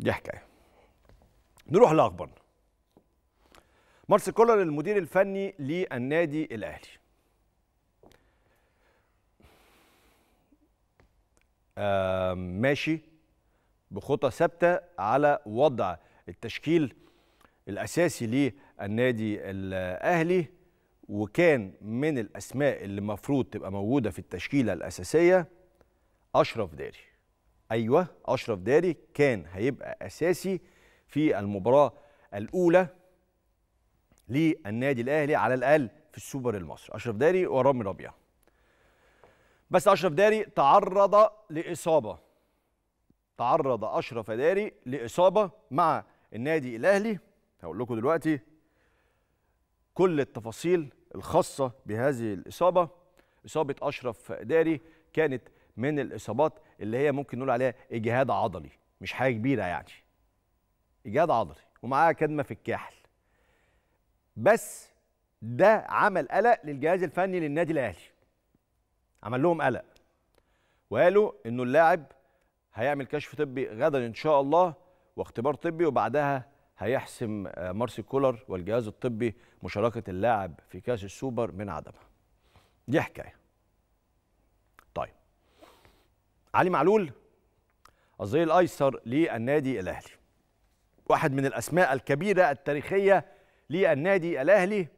دي حكايه نروح لاخبارنا مارسيل كولر المدير الفني للنادي الاهلي آه ماشي بخطى ثابته على وضع التشكيل الاساسي للنادي الاهلي وكان من الاسماء اللي المفروض تبقى موجوده في التشكيله الاساسيه اشرف داري ايوه اشرف داري كان هيبقى اساسي في المباراه الاولى للنادي الاهلي على الاقل في السوبر المصري اشرف داري ورامي ربيعه بس اشرف داري تعرض لاصابه تعرض اشرف داري لاصابه مع النادي الاهلي هقول لكم دلوقتي كل التفاصيل الخاصه بهذه الاصابه اصابه اشرف داري كانت من الاصابات اللي هي ممكن نقول عليها اجهاد عضلي مش حاجه كبيره يعني اجهاد عضلي ومعاها كدمه في الكاحل بس ده عمل قلق للجهاز الفني للنادي الاهلي عمل لهم قلق وقالوا انه اللاعب هيعمل كشف طبي غدا ان شاء الله واختبار طبي وبعدها هيحسم آه، مارسي كولر والجهاز الطبي مشاركه اللاعب في كاس السوبر من عدمها دي حكايه علي معلول الظهير الايسر للنادي الاهلي واحد من الاسماء الكبيره التاريخيه للنادي الاهلي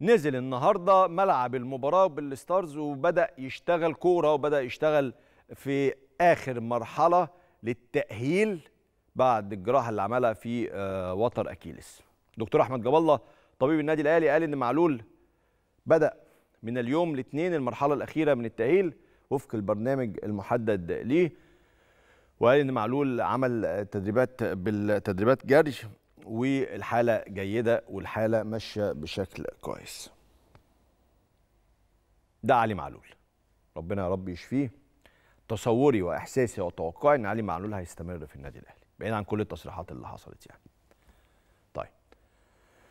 نزل النهارده ملعب المباراه بالستارز وبدا يشتغل كوره وبدا يشتغل في اخر مرحله للتاهيل بعد الجراحه اللي عملها في آه، وتر اكيلس دكتور احمد جاب الله طبيب النادي الاهلي قال ان معلول بدا من اليوم الاثنين المرحله الاخيره من التاهيل وفق البرنامج المحدد ليه وقال ان معلول عمل تدريبات بالتدريبات جري والحاله جيده والحاله ماشيه بشكل كويس ده علي معلول ربنا يا رب يشفيه تصوري واحساسي وتوقعي ان علي معلول هيستمر في النادي الاهلي بعيد عن كل التصريحات اللي حصلت يعني